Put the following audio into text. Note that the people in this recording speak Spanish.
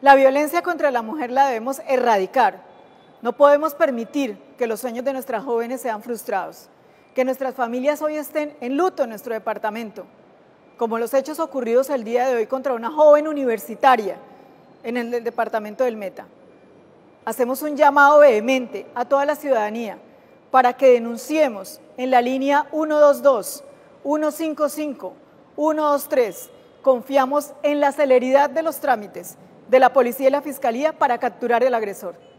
La violencia contra la mujer la debemos erradicar. No podemos permitir que los sueños de nuestras jóvenes sean frustrados, que nuestras familias hoy estén en luto en nuestro departamento, como los hechos ocurridos el día de hoy contra una joven universitaria en el departamento del Meta. Hacemos un llamado vehemente a toda la ciudadanía para que denunciemos en la línea 122, 155, 123. Confiamos en la celeridad de los trámites de la policía y la fiscalía para capturar al agresor.